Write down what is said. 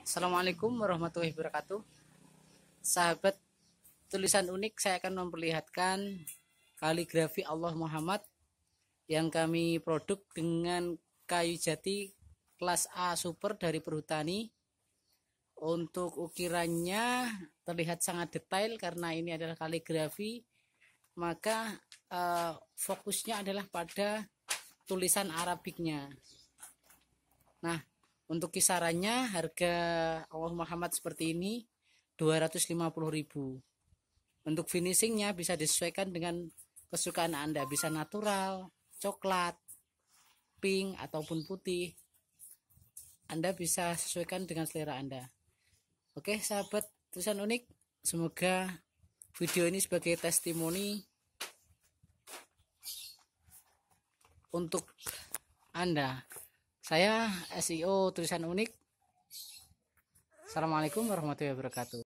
Assalamualaikum warahmatullahi wabarakatuh Sahabat tulisan unik saya akan memperlihatkan kaligrafi Allah Muhammad yang kami produk dengan kayu jati kelas A super dari perhutani untuk ukirannya terlihat sangat detail karena ini adalah kaligrafi maka uh, fokusnya adalah pada tulisan Arabiknya. Nah, untuk kisarannya harga Allah Muhammad seperti ini 250.000. Untuk finishingnya bisa disesuaikan dengan kesukaan Anda, bisa natural, coklat, pink ataupun putih. Anda bisa sesuaikan dengan selera Anda. Oke, sahabat tulisan unik, semoga video ini sebagai testimoni untuk Anda saya SEO Tulisan Unik. Assalamualaikum warahmatullahi wabarakatuh.